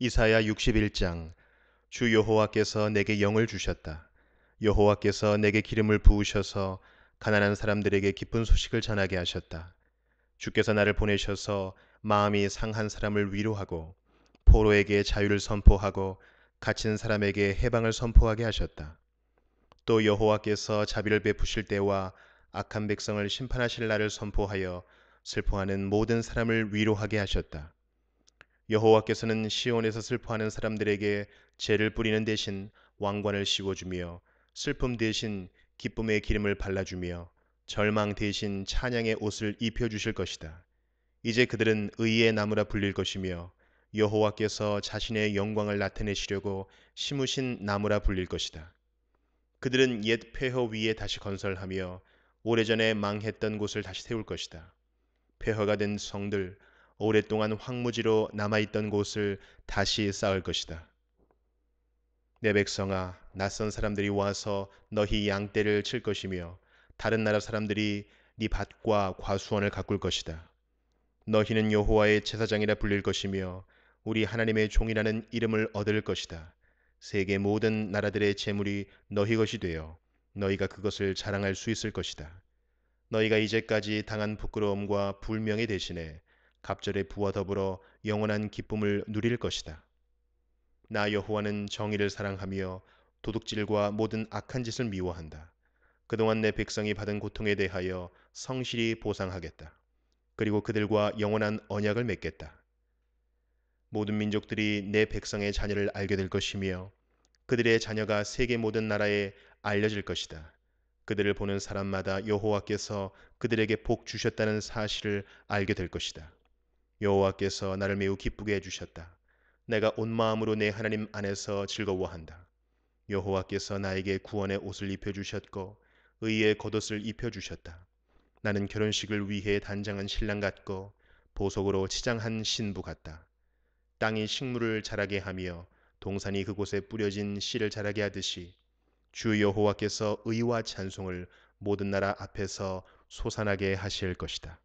이사야 61장 주 여호와께서 내게 영을 주셨다. 여호와께서 내게 기름을 부으셔서 가난한 사람들에게 기쁜 소식을 전하게 하셨다. 주께서 나를 보내셔서 마음이 상한 사람을 위로하고 포로에게 자유를 선포하고 갇힌 사람에게 해방을 선포하게 하셨다. 또 여호와께서 자비를 베푸실 때와 악한 백성을 심판하실 날을 선포하여 슬퍼하는 모든 사람을 위로하게 하셨다. 여호와께서는 시온에서 슬퍼하는 사람들에게 죄를 뿌리는 대신 왕관을 씌워주며 슬픔 대신 기쁨의 기름을 발라주며 절망 대신 찬양의 옷을 입혀주실 것이다. 이제 그들은 의의 나무라 불릴 것이며 여호와께서 자신의 영광을 나타내시려고 심으신 나무라 불릴 것이다. 그들은 옛 폐허 위에 다시 건설하며 오래전에 망했던 곳을 다시 세울 것이다. 폐허가 된 성들, 오랫동안 황무지로 남아있던 곳을 다시 쌓을 것이다. 내 백성아, 낯선 사람들이 와서 너희 양떼를 칠 것이며 다른 나라 사람들이 네 밭과 과수원을 가꿀 것이다. 너희는 여호와의 제사장이라 불릴 것이며 우리 하나님의 종이라는 이름을 얻을 것이다. 세계 모든 나라들의 재물이 너희 것이 되어 너희가 그것을 자랑할 수 있을 것이다. 너희가 이제까지 당한 부끄러움과 불명예 대신에 갑절의 부와 더불어 영원한 기쁨을 누릴 것이다. 나 여호와는 정의를 사랑하며 도둑질과 모든 악한 짓을 미워한다. 그동안 내 백성이 받은 고통에 대하여 성실히 보상하겠다. 그리고 그들과 영원한 언약을 맺겠다. 모든 민족들이 내 백성의 자녀를 알게 될 것이며 그들의 자녀가 세계 모든 나라에 알려질 것이다. 그들을 보는 사람마다 여호와께서 그들에게 복 주셨다는 사실을 알게 될 것이다. 여호와께서 나를 매우 기쁘게 해주셨다. 내가 온 마음으로 내 하나님 안에서 즐거워한다. 여호와께서 나에게 구원의 옷을 입혀주셨고 의의 겉옷을 입혀주셨다. 나는 결혼식을 위해 단장한 신랑 같고 보석으로 치장한 신부 같다. 땅이 식물을 자라게 하며 동산이 그곳에 뿌려진 씨를 자라게 하듯이 주 여호와께서 의와 찬송을 모든 나라 앞에서 소산하게 하실 것이다.